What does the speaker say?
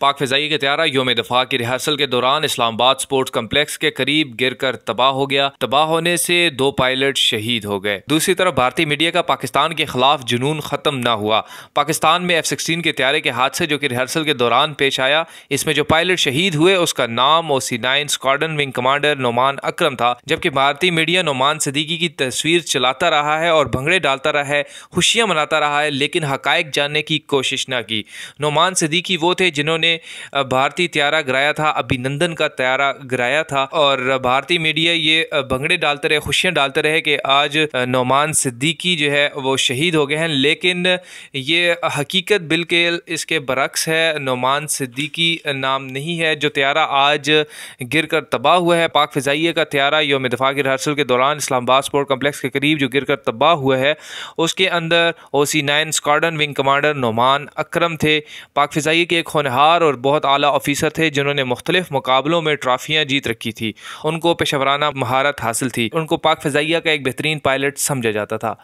پاک فضائی کے تیارہ یوم دفاع کی ریہرسل کے دوران اسلام آباد سپورٹس کمپلیکس کے قریب گر کر تباہ ہو گیا تباہ ہونے سے دو پائلٹ شہید ہو گئے دوسری طرف بھارتی میڈیا کا پاکستان کے خلاف جنون ختم نہ ہوا پاکستان میں ایف سکسٹین کے تیارے کے حادثے جو کہ ریہرسل کے دوران پیش آیا اس میں جو پائلٹ شہید ہوئے اس کا نام O C nine squadron wing commander Nauman Akram تھا جبکہ بھارتی میڈیا نعمان صدیقی کی تصویر چلاتا رہا ہے اور بھنگڑے ڈالتا رہا ہے خوشیاں مناتا رہا ہے لیکن حقائق جاننے کی کوشش نہ کی نعمان صدیقی وہ تھے جنہوں نے بھارتی تیارہ گرایا تھا ابھی نندن کا تیارہ گرایا تھا اور بھارتی میڈیا یہ بھنگڑے ڈالتے رہے خوشیاں ڈالتے رہے کہ آج نعمان صدیقی جو ہے وہ شہید ہو گئے ہیں لیکن یہ حقیقت بالکل اس کے برعکس ہے نعمان صدیقی نام نہیں ہے جو تیارہ آج گر کر تباہ ہوا ہے پاک فضائیہ کا تیارہ یوم دفاع کے رہرسل کے دوران اسلام آباد سپورٹ کمپلیکس کے قریب جو گر کر تباہ ہوا ہے اس کے اندر O C nine squadron wing commander Nauman Akram تھے پاک فضائیہ کے ایک ہونہار اور بہت عالی آفیسر تھے جنہوں نے مختلف مقابلوں میں ٹرافیاں جیت رکھی تھی ان کو پیشورانہ مہارت حاصل تھی ان کو پاک فضائیہ کا ایک بہترین پائلٹ سمجھا جاتا تھا